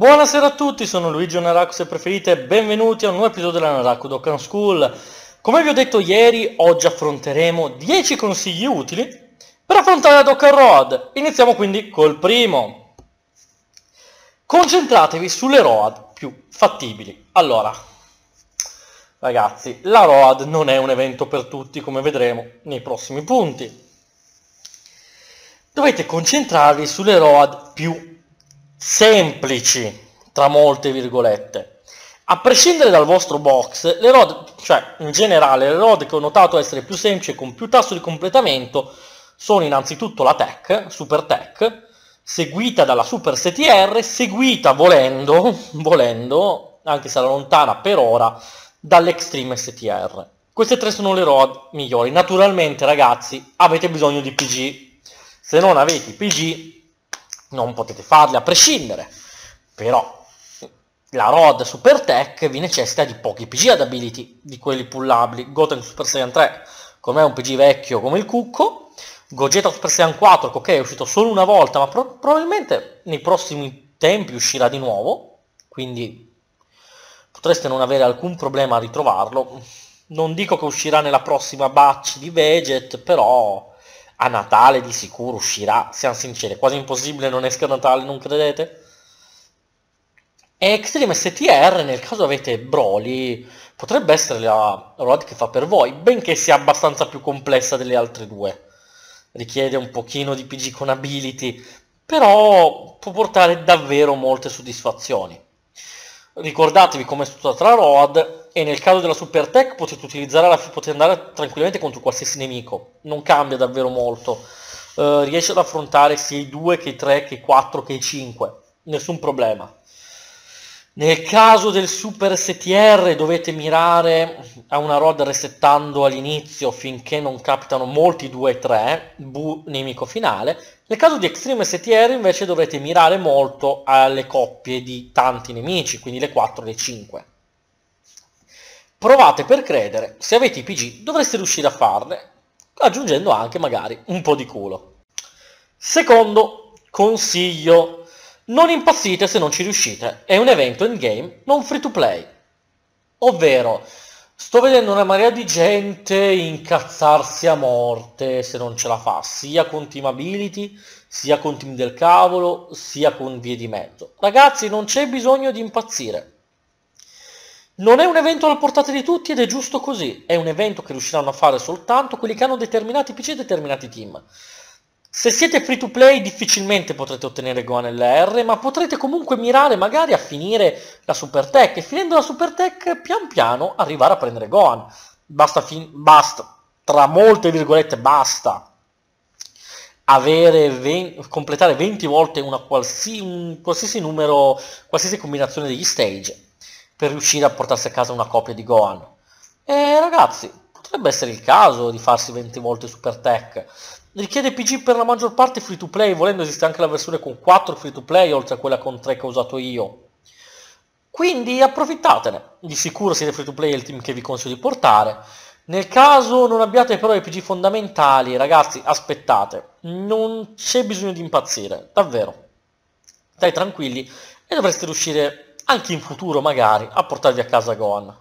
Buonasera a tutti, sono Luigi Onaraku se preferite, benvenuti a un nuovo episodio della Naraku Dokkan School. Come vi ho detto ieri, oggi affronteremo 10 consigli utili per affrontare la Dokkan Road. Iniziamo quindi col primo. Concentratevi sulle Road più fattibili. Allora, ragazzi, la Road non è un evento per tutti come vedremo nei prossimi punti. Dovete concentrarvi sulle Road più fattibili semplici, tra molte virgolette. A prescindere dal vostro box, le road, cioè in generale le road che ho notato essere più semplici e con più tasso di completamento sono innanzitutto la Tech, Super Tech, seguita dalla Super STR, seguita volendo, volendo, anche se era lontana per ora, dall'Extreme STR. Queste tre sono le road migliori. Naturalmente ragazzi avete bisogno di PG. Se non avete PG non potete farle a prescindere, però la Rod Super Tech vi necessita di pochi PG ad ability, di quelli pullabili. Goten Super Saiyan 3, con com'è un PG vecchio come il cucco, Gogeta Super Saiyan 4, ok, è uscito solo una volta, ma pro probabilmente nei prossimi tempi uscirà di nuovo, quindi potreste non avere alcun problema a ritrovarlo. Non dico che uscirà nella prossima batch di Veget, però a Natale di sicuro uscirà, siamo sinceri, è quasi impossibile non esca a Natale, non credete? E Extreme STR, nel caso avete Broly, potrebbe essere la road che fa per voi, benché sia abbastanza più complessa delle altre due. Richiede un pochino di PG con ability, però può portare davvero molte soddisfazioni. Ricordatevi come è stata la road, e nel caso della Supertech potete, utilizzare la, potete andare tranquillamente contro qualsiasi nemico, non cambia davvero molto. Uh, eh, riesce ad affrontare sia i 2 che i 3 che i 4 che i 5, nessun problema. Nel caso del Super STR dovete mirare a una rod resettando all'inizio finché non capitano molti 2 e 3, bu nemico finale. Nel caso di Extreme STR invece dovrete mirare molto alle coppie di tanti nemici, quindi le 4 e le 5. Provate per credere, se avete i PG dovreste riuscire a farle, aggiungendo anche magari un po' di culo. Secondo consiglio, non impazzite se non ci riuscite, è un evento in game, non free to play. Ovvero, sto vedendo una marea di gente incazzarsi a morte se non ce la fa, sia con team ability, sia con team del cavolo, sia con vie di mezzo. Ragazzi, non c'è bisogno di impazzire non è un evento alla portata di tutti ed è giusto così, è un evento che riusciranno a fare soltanto quelli che hanno determinati PC e determinati team. Se siete free to play difficilmente potrete ottenere Gohan LR, ma potrete comunque mirare magari a finire la Super Tech e finendo la Super Tech pian piano arrivare a prendere Gohan. Basta, basta tra molte virgolette basta avere completare 20 volte una qualsi un qualsiasi numero, qualsiasi combinazione degli stage per riuscire a portarsi a casa una copia di Gohan. E ragazzi, potrebbe essere il caso di farsi 20 volte Super Tech. Richiede PG per la maggior parte free to play, volendo esiste anche la versione con 4 free to play, oltre a quella con 3 che ho usato io. Quindi approfittatene, di sicuro siete free to play il team che vi consiglio di portare. Nel caso non abbiate però i PG fondamentali, ragazzi, aspettate, non c'è bisogno di impazzire, davvero. Stai tranquilli e dovreste riuscire anche in futuro magari, a portarvi a casa Gohan.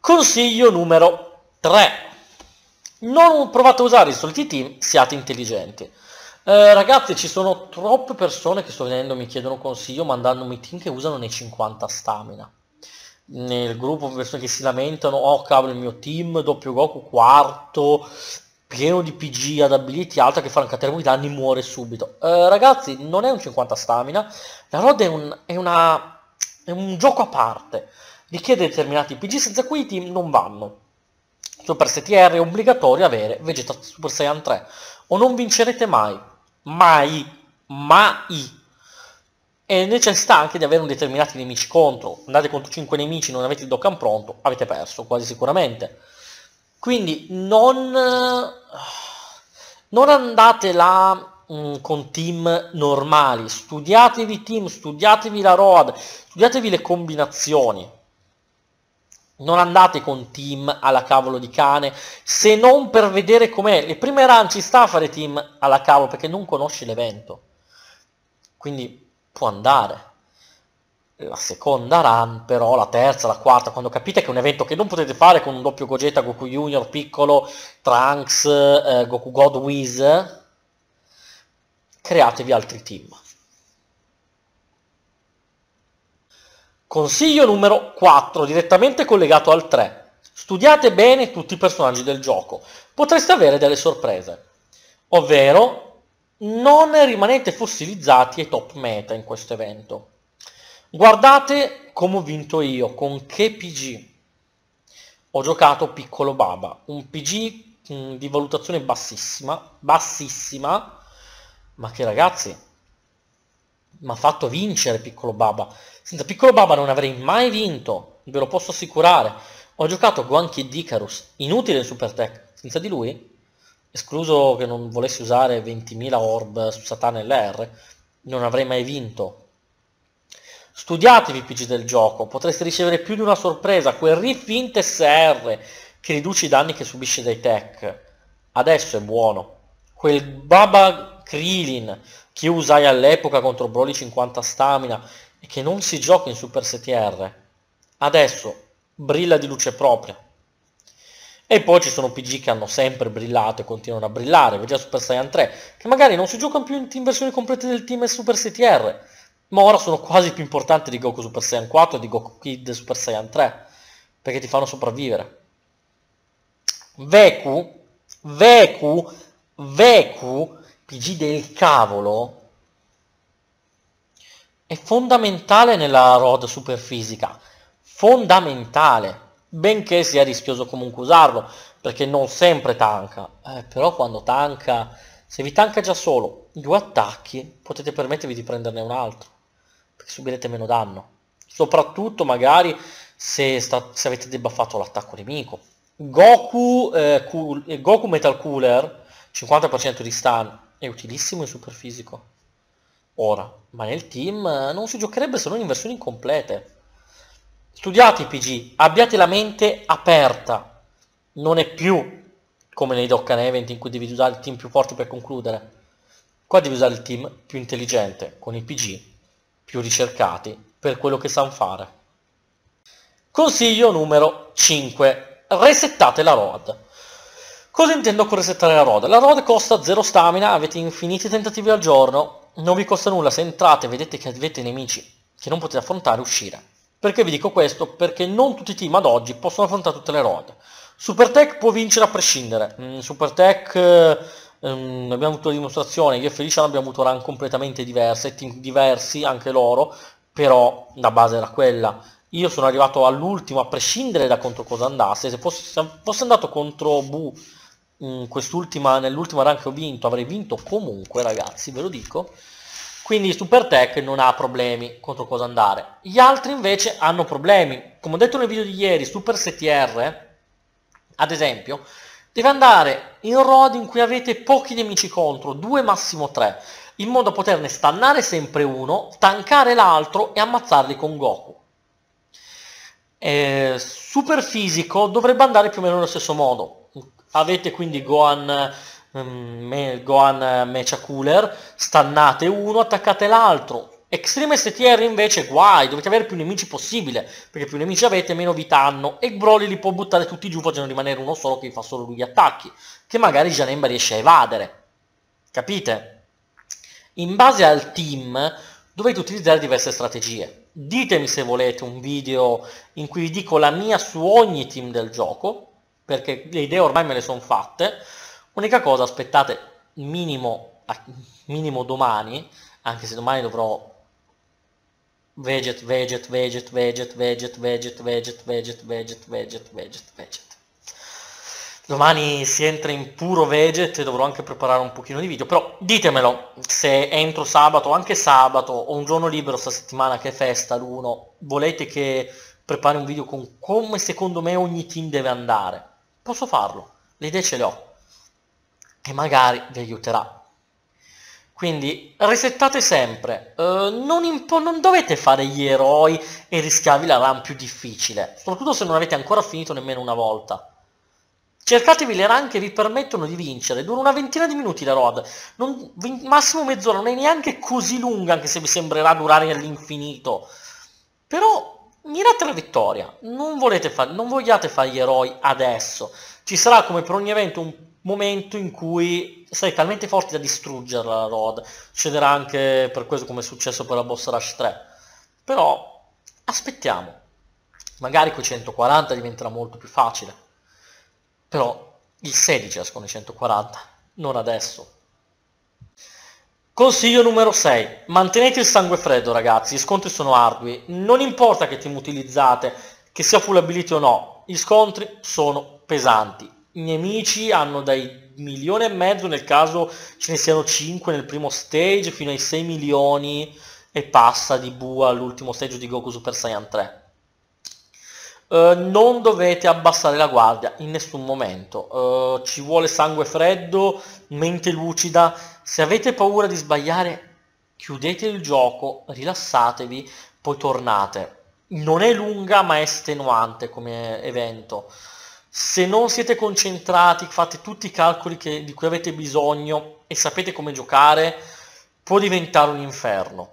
Consiglio numero 3. Non provate a usare i soliti team, siate intelligenti. Eh, ragazzi, ci sono troppe persone che sto vedendo, mi chiedono consiglio mandandomi team che usano nei 50 stamina. Nel gruppo persone che si lamentano, oh cavolo il mio team, doppio Goku quarto, pieno di PG ad abiliti alta che fanno un catermo di danni muore subito. Eh, ragazzi, non è un 50 stamina, la Rod è un, è, una, è un gioco a parte, richiede determinati PG senza cui i team non vanno. Super STR è obbligatorio avere Vegeta Super Saiyan 3 o non vincerete mai, mai, mai. E necessità anche di avere un determinati nemici contro, andate contro 5 nemici, non avete il Dokkan pronto, avete perso quasi sicuramente. Quindi non, eh, non andate là mm, con team normali, studiatevi team, studiatevi la road, studiatevi le combinazioni. Non andate con team alla cavolo di cane, se non per vedere com'è. Le prime run ci sta a fare team alla cavolo perché non conosci l'evento. Quindi può andare la seconda run, però la terza, la quarta, quando capite che è un evento che non potete fare con un doppio Gogeta, Goku Junior, piccolo, Trunks, eh, Goku God Wiz, createvi altri team. Consiglio numero 4, direttamente collegato al 3. Studiate bene tutti i personaggi del gioco. Potreste avere delle sorprese. Ovvero, non rimanete fossilizzati ai top meta in questo evento Guardate come ho vinto io, con che PG. Ho giocato piccolo baba, un PG mm, di valutazione bassissima, bassissima, ma che ragazzi, mi ha fatto vincere piccolo baba. Senza piccolo baba non avrei mai vinto, ve lo posso assicurare. Ho giocato Guanchi e Dicarus, inutile il super tech, senza di lui, escluso che non volessi usare 20.000 orb su Satana LR, non avrei mai vinto, Studiatevi PG del gioco, potreste ricevere più di una sorpresa, quel riff int SR che riduce i danni che subisce dai tech. Adesso è buono. Quel Baba Krilin che usai all'epoca contro Broly 50 stamina e che non si gioca in Super STR. Adesso brilla di luce propria. E poi ci sono PG che hanno sempre brillato e continuano a brillare, vedi Super Saiyan 3, che magari non si giocano più in, in versioni complete del team e Super STR, ma ora sono quasi più importanti di Goku Super Saiyan 4 e di Goku Kid Super Saiyan 3, perché ti fanno sopravvivere. Veku, Veku, Veku, PG del cavolo, è fondamentale nella road super fisica fondamentale, benché sia rischioso comunque usarlo, perché non sempre tanca, eh, però quando tanca, se vi tanca già solo due attacchi, potete permettervi di prenderne un altro subirete meno danno soprattutto magari se, sta, se avete debuffato l'attacco nemico Goku, eh, cool, eh, Goku Metal Cooler 50% di stun è utilissimo in super fisico ora ma nel team eh, non si giocherebbe se non in versioni incomplete studiate i PG abbiate la mente aperta non è più come nei Dokkan Event in cui devi usare il team più forte per concludere qua devi usare il team più intelligente con i PG più ricercati per quello che sanno fare. Consiglio numero 5. Resettate la ROAD. Cosa intendo con resettare la ROAD? La ROAD costa 0 stamina, avete infiniti tentativi al giorno, non vi costa nulla, se entrate e vedete che avete nemici che non potete affrontare, uscire. Perché vi dico questo? Perché non tutti i team ad oggi possono affrontare tutte le road. Supertech può vincere a prescindere. Mm, Supertech eh, ehm, abbiamo avuto la dimostrazione che Felicia abbiamo avuto run completamente diverse, team diversi anche loro, però la base era quella. Io sono arrivato all'ultimo a prescindere da contro cosa andasse, se fosse, se fosse andato contro Bu quest'ultima, nell'ultima run che ho vinto, avrei vinto comunque ragazzi, ve lo dico. Quindi super tech non ha problemi contro cosa andare. Gli altri invece hanno problemi. Come ho detto nel video di ieri, Super STR, ad esempio, Deve andare in road in cui avete pochi nemici contro, due massimo tre, in modo da poterne stannare sempre uno, tankare l'altro e ammazzarli con Goku. Eh, super fisico dovrebbe andare più o meno nello stesso modo. Avete quindi Gohan, um, me, Gohan eh, Mecha Cooler, stannate uno, attaccate l'altro, Extreme STR invece guai, dovete avere più nemici possibile, perché più nemici avete meno vi hanno e Broly li può buttare tutti giù facendo rimanere uno solo che fa solo lui gli attacchi, che magari Janemba riesce a evadere. Capite? In base al team dovete utilizzare diverse strategie. Ditemi se volete un video in cui vi dico la mia su ogni team del gioco, perché le idee ormai me le sono fatte. Unica cosa, aspettate minimo, minimo domani, anche se domani dovrò Veget, veget, veget, veget, veget, veget, veget, veget, veget, veget, veget, veget. Domani si entra in puro veget e dovrò anche preparare un pochino di video, però ditemelo se entro sabato, anche sabato, o un giorno libero sta settimana che è festa l'uno, volete che prepari un video con come secondo me ogni team deve andare. Posso farlo, le idee ce le ho e magari vi aiuterà quindi resettate sempre, uh, non, impo- non dovete fare gli eroi e rischiarvi la run più difficile, soprattutto se non avete ancora finito nemmeno una volta. Cercatevi le run che vi permettono di vincere, dura una ventina di minuti la road, non, massimo mezz'ora, non è neanche così lunga anche se vi sembrerà durare all'infinito. Però mirate la vittoria, non, fa- non vogliate fare gli eroi adesso, ci sarà come per ogni evento un momento in cui sei talmente forte da distruggerla la Road. Succederà anche per questo come è successo per la Boss Rush 3. Però aspettiamo. Magari con 140 diventerà molto più facile. Però il 16 escono i 140, non adesso. Consiglio numero 6. Mantenete il sangue freddo ragazzi, gli scontri sono ardui. Non importa che team utilizzate, che sia full ability o no, gli scontri sono pesanti. I nemici hanno dai milione e mezzo nel caso ce ne siano 5 nel primo stage, fino ai 6 milioni e passa di Buu all'ultimo stage di Goku Super Saiyan 3. Uh, eh, non dovete abbassare la guardia in nessun momento, uh, ci vuole sangue freddo, mente lucida, se avete paura di sbagliare chiudete il gioco, rilassatevi, poi tornate. Non è lunga ma è estenuante come evento se non siete concentrati, fate tutti i calcoli che, di cui avete bisogno e sapete come giocare, può diventare un inferno.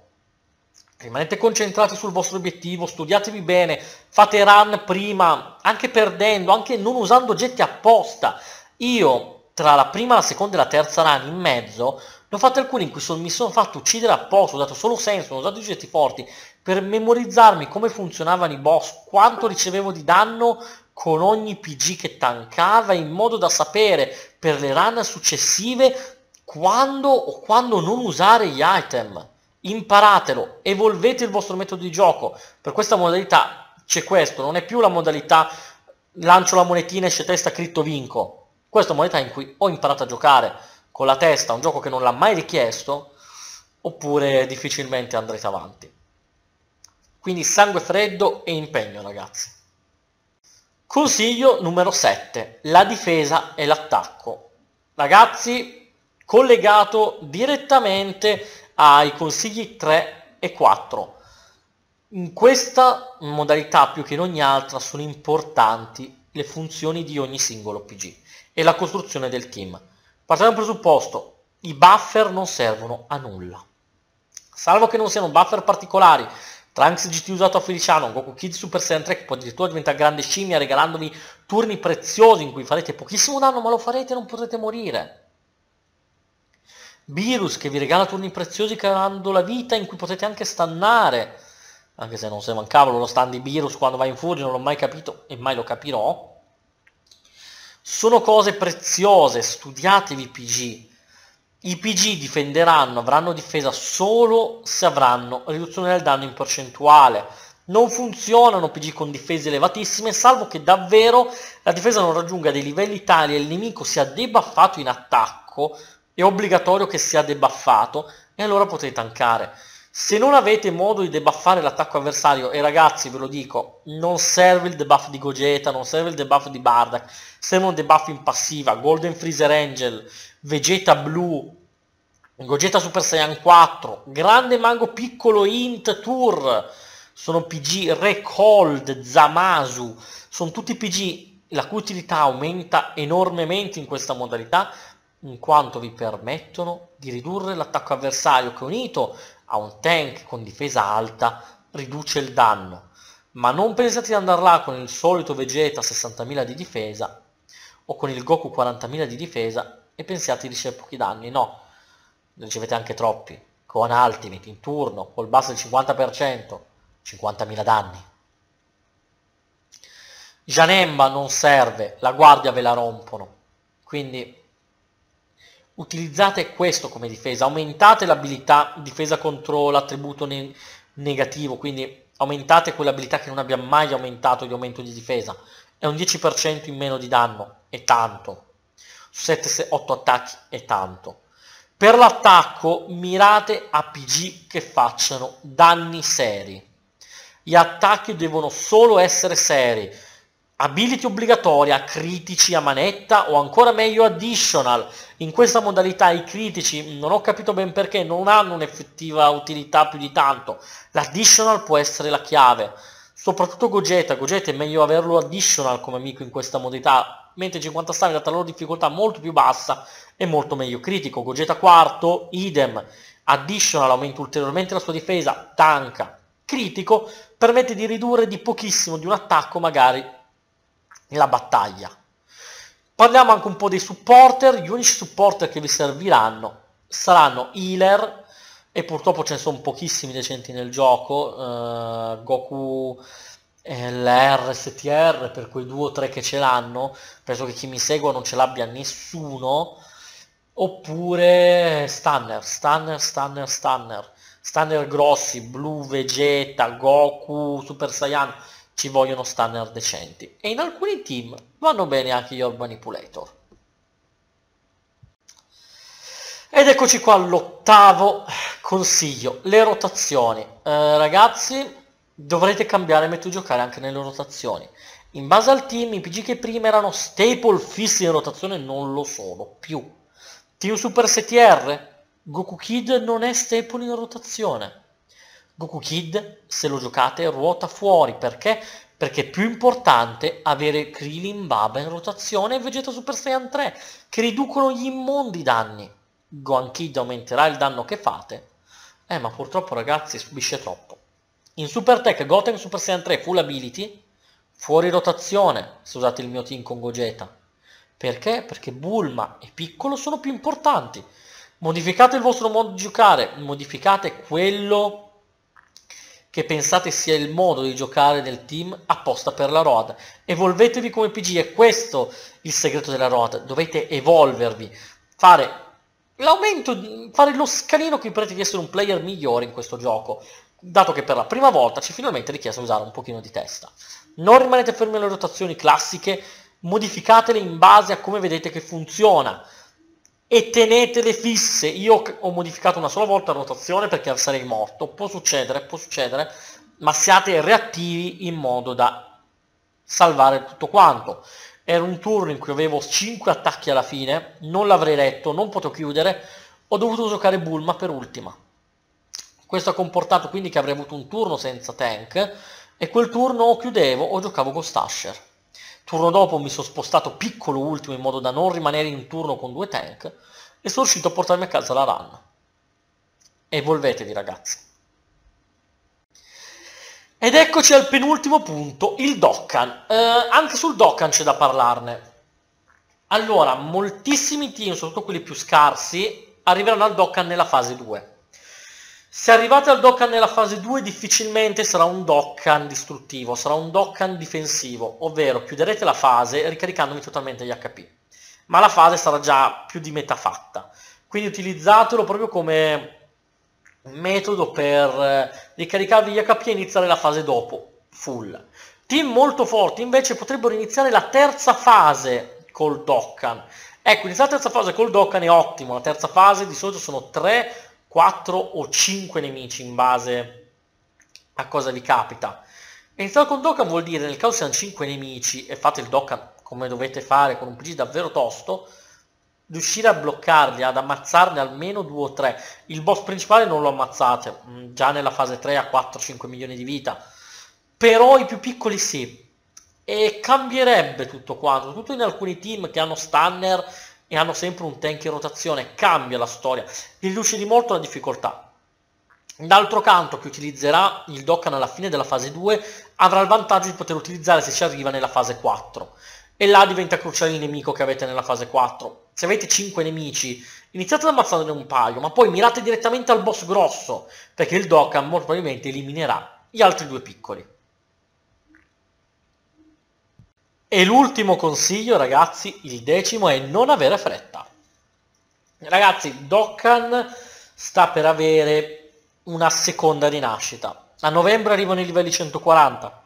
Rimanete concentrati sul vostro obiettivo, studiatevi bene, fate run prima, anche perdendo, anche non usando oggetti apposta. Io, tra la prima, la seconda e la terza run in mezzo, ne ho fatte alcune in cui son, mi sono fatto uccidere apposta, ho dato solo senso, ho usato oggetti forti, per memorizzarmi come funzionavano i boss, quanto ricevevo di danno con ogni PG che tankava in modo da sapere per le run successive quando o quando non usare gli item. Imparatelo, evolvete il vostro metodo di gioco. Per questa modalità c'è questo, non è più la modalità lancio la monetina, esce testa, critto, vinco. Questa è la modalità in cui ho imparato a giocare con la testa, un gioco che non l'ha mai richiesto, oppure difficilmente andrete avanti. Quindi sangue freddo e impegno ragazzi. Consiglio numero 7, la difesa e l'attacco. Ragazzi, collegato direttamente ai consigli 3 e 4. In questa modalità più che in ogni altra sono importanti le funzioni di ogni singolo PG e la costruzione del team. Partiamo dal presupposto, i buffer non servono a nulla. Salvo che non siano buffer particolari Trunks GT usato a Feliciano, Goku Kid Super Saiyan 3 che può addirittura diventare grande scimmia regalandomi turni preziosi in cui farete pochissimo danno ma lo farete e non potrete morire. Virus che vi regala turni preziosi creando la vita in cui potete anche stannare. Anche se non se mancavano lo stand di Virus quando va in furia, non l'ho mai capito e mai lo capirò. Sono cose preziose, studiatevi PG. I PG difenderanno, avranno difesa solo se avranno riduzione del danno in percentuale. Non funzionano PG con difese elevatissime, salvo che davvero la difesa non raggiunga dei livelli tali e il nemico sia debuffato in attacco, è obbligatorio che sia debuffato, e allora potete tankare. Se non avete modo di debuffare l'attacco avversario, e ragazzi ve lo dico, non serve il debuff di Gogeta, non serve il debuff di Bardak, serve un debuff in passiva, Golden Freezer Angel, Vegeta Blue, Gogeta Super Saiyan 4, Grande Mango Piccolo Int Tour, sono PG Recold, Zamasu, sono tutti PG la cui utilità aumenta enormemente in questa modalità in quanto vi permettono di ridurre l'attacco avversario che unito a un tank con difesa alta riduce il danno, ma non pensate di andare là con il solito Vegeta 60.000 di difesa o con il Goku 40.000 di difesa e pensate di ricevere pochi danni, no, ne ricevete anche troppi, con Ultimate in turno, col basso del 50%, 50.000 danni. Janemba non serve, la guardia ve la rompono, quindi utilizzate questo come difesa, aumentate l'abilità difesa contro l'attributo ne negativo, quindi aumentate quell'abilità che non abbia mai aumentato di aumento di difesa, è un 10% in meno di danno, è tanto, su 7-8 attacchi è tanto. Per l'attacco mirate a PG che facciano danni seri, gli attacchi devono solo essere seri, Ability obbligatoria, critici a manetta o ancora meglio additional. In questa modalità i critici, non ho capito ben perché, non hanno un'effettiva utilità più di tanto. L'additional può essere la chiave. Soprattutto Gogeta, Gogeta è meglio averlo additional come amico in questa modalità, mentre 50 star data la loro difficoltà molto più bassa e molto meglio critico. Gogeta quarto, idem, additional aumenta ulteriormente la sua difesa, tanca. Critico permette di ridurre di pochissimo di un attacco magari nella battaglia. Parliamo anche un po' dei supporter, gli unici supporter che vi serviranno saranno healer, e purtroppo ce ne sono pochissimi decenti nel gioco, uh, Goku e l'RSTR per quei due o tre che ce l'hanno, penso che chi mi segue non ce l'abbia nessuno, oppure Stunner, Stunner, Stunner, Stunner, Stunner grossi, Blu, Vegeta, Goku, Super Saiyan, ci vogliono standard decenti e in alcuni team vanno bene anche gli Orb Manipulator. Ed eccoci qua l'ottavo consiglio, le rotazioni. Eh, ragazzi, dovrete cambiare metodo di giocare anche nelle rotazioni. In base al team, i PG che prima erano staple fissi in rotazione non lo sono più. Team Super STR, Goku Kid non è staple in rotazione. Goku Kid, se lo giocate, ruota fuori. Perché? Perché è più importante avere Krillin, Baba in rotazione e Vegeta Super Saiyan 3, che riducono gli immondi danni. Gohan Kid aumenterà il danno che fate. Eh, ma purtroppo ragazzi subisce troppo. In Super Tech Goten Super Saiyan 3 Full Ability, fuori rotazione, se usate il mio team con Gogeta. Perché? Perché Bulma e Piccolo sono più importanti. Modificate il vostro modo di giocare, modificate quello che pensate sia il modo di giocare nel team apposta per la road. Evolvetevi come PG, è questo il segreto della road, dovete evolvervi, fare l'aumento, fare lo scalino che vi permette di essere un player migliore in questo gioco, dato che per la prima volta ci finalmente richiesto usare un pochino di testa. Non rimanete fermi alle rotazioni classiche, modificatele in base a come vedete che funziona e tenetele fisse. Io ho modificato una sola volta la rotazione perché sarei morto. Può succedere, può succedere, ma siate reattivi in modo da salvare tutto quanto. Era un turno in cui avevo 5 attacchi alla fine, non l'avrei letto, non potevo chiudere, ho dovuto giocare Bulma per ultima. Questo ha comportato quindi che avrei avuto un turno senza tank e quel turno o chiudevo o giocavo con Stasher turno dopo mi sono spostato piccolo ultimo in modo da non rimanere in turno con due tank e sono riuscito a portarmi a casa la run. Evolvetevi ragazzi. Ed eccoci al penultimo punto, il Dokkan. Eh, anche sul Dokkan c'è da parlarne. Allora, moltissimi team, soprattutto quelli più scarsi, arriveranno al Dokkan nella fase 2. Se arrivate al Dokkan nella fase 2 difficilmente sarà un Dokkan distruttivo, sarà un Dokkan difensivo, ovvero chiuderete la fase ricaricandomi totalmente gli HP. Ma la fase sarà già più di metà fatta, quindi utilizzatelo proprio come metodo per eh, ricaricarvi gli HP e iniziare la fase dopo, full. Team molto forti invece potrebbero iniziare la terza fase col Dokkan. Ecco, iniziare la terza fase col Dokkan è ottimo, la terza fase di solito sono 3 4 o 5 nemici in base a cosa vi capita. Entrare con Dokkan vuol dire nel caso siano 5 nemici e fate il Dokkan come dovete fare con un PG davvero tosto, riuscire a bloccarli, ad ammazzarne almeno 2 o 3. Il boss principale non lo ammazzate, mm, già nella fase 3 ha 4-5 milioni di vita, però i più piccoli sì. E cambierebbe tutto quanto, tutto in alcuni team che hanno stunner e hanno sempre un tank in rotazione, cambia la storia, riduce di molto la difficoltà. D'altro canto chi utilizzerà il Dokkan alla fine della fase 2 avrà il vantaggio di poter utilizzare se ci arriva nella fase 4 e là diventa cruciale il nemico che avete nella fase 4. Se avete 5 nemici iniziate ad ammazzarne un paio ma poi mirate direttamente al boss grosso perché il Dokkan molto probabilmente eliminerà gli altri due piccoli. E l'ultimo consiglio, ragazzi, il decimo è non avere fretta. Ragazzi, Dokkan sta per avere una seconda rinascita. A novembre arrivano i livelli 140.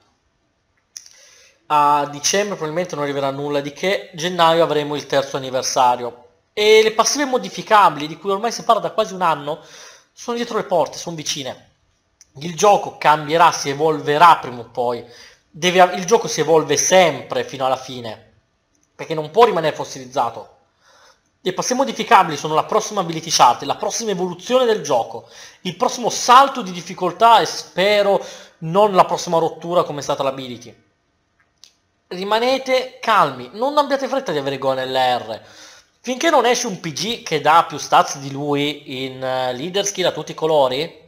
A dicembre probabilmente non arriverà nulla di che. Gennaio avremo il terzo anniversario. E le passive modificabili, di cui ormai si parla da quasi un anno, sono dietro le porte, sono vicine. Il gioco cambierà, si evolverà prima o poi deve, il gioco si evolve sempre fino alla fine, perché non può rimanere fossilizzato. Le passi modificabili sono la prossima ability chart, la prossima evoluzione del gioco, il prossimo salto di difficoltà e spero non la prossima rottura come è stata l'ability. Rimanete calmi, non abbiate fretta di avere go nell'R. Finché non esce un PG che dà più stats di lui in eh, leader skill a tutti i colori,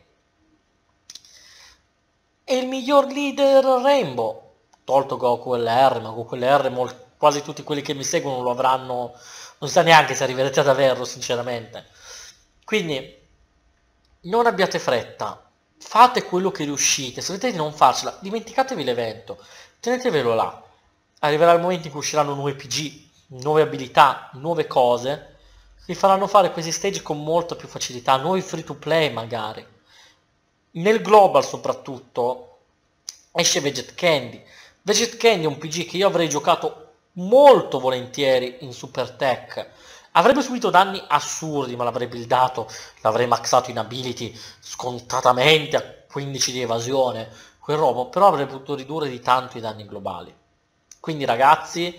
il miglior leader Rainbow. Tolto Goku LR, ma Goku LR molto quasi tutti quelli che mi seguono lo avranno, non sa neanche se arriverete ad averlo sinceramente. Quindi non abbiate fretta, fate quello che riuscite, se volete di non farcela, dimenticatevi l'evento, tenetevelo là. Arriverà il momento in cui usciranno nuovi PG, nuove abilità, nuove cose, vi faranno fare questi stage con molta più facilità, nuovi free to play magari. Nel global soprattutto, esce Veget Candy. Veget Candy è un PG che io avrei giocato molto volentieri in Super Tech. Avrebbe subito danni assurdi, ma l'avrei buildato, l'avrei maxato in ability scontatamente a 15 di evasione, quel robo, però avrei potuto ridurre di tanto i danni globali. Quindi ragazzi,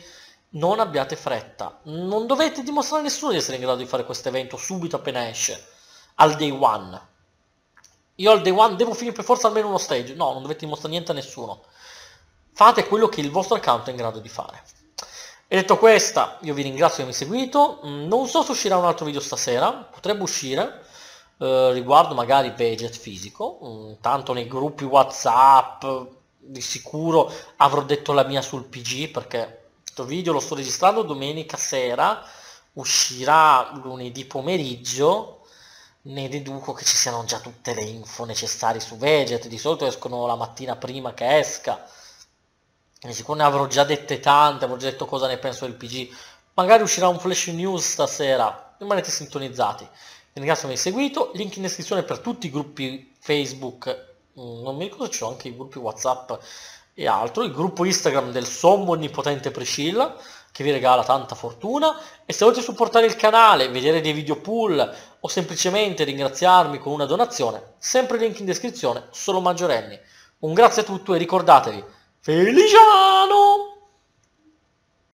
non abbiate fretta, non dovete dimostrare a nessuno di essere in grado di fare questo evento subito appena esce, al day one, io al day one devo finire per forza almeno uno stage. No, non dovete dimostrare niente a nessuno. Fate quello che il vostro account è in grado di fare. E detto questa, io vi ringrazio di avermi seguito. Mm, non so se uscirà un altro video stasera, potrebbe uscire. Eh, riguardo magari budget fisico, mm, tanto nei gruppi Whatsapp di sicuro avrò detto la mia sul PG perché questo video lo sto registrando domenica sera, uscirà lunedì pomeriggio, ne deduco che ci siano già tutte le info necessarie su Veget, di solito escono la mattina prima che esca, e siccome ne avrò già dette tante, avrò già detto cosa ne penso del PG, magari uscirà un flash news stasera, rimanete sintonizzati. Vi ringrazio per aver seguito, link in descrizione per tutti i gruppi Facebook, mm, non mi ricordo ci sono anche i gruppi Whatsapp e altro, il gruppo Instagram del sommo onnipotente Priscilla, che vi regala tanta fortuna e se volete supportare il canale, vedere dei video pool, o semplicemente ringraziarmi con una donazione, sempre link in descrizione, solo maggiorenni. Un grazie a tutti e ricordatevi, Feliciano!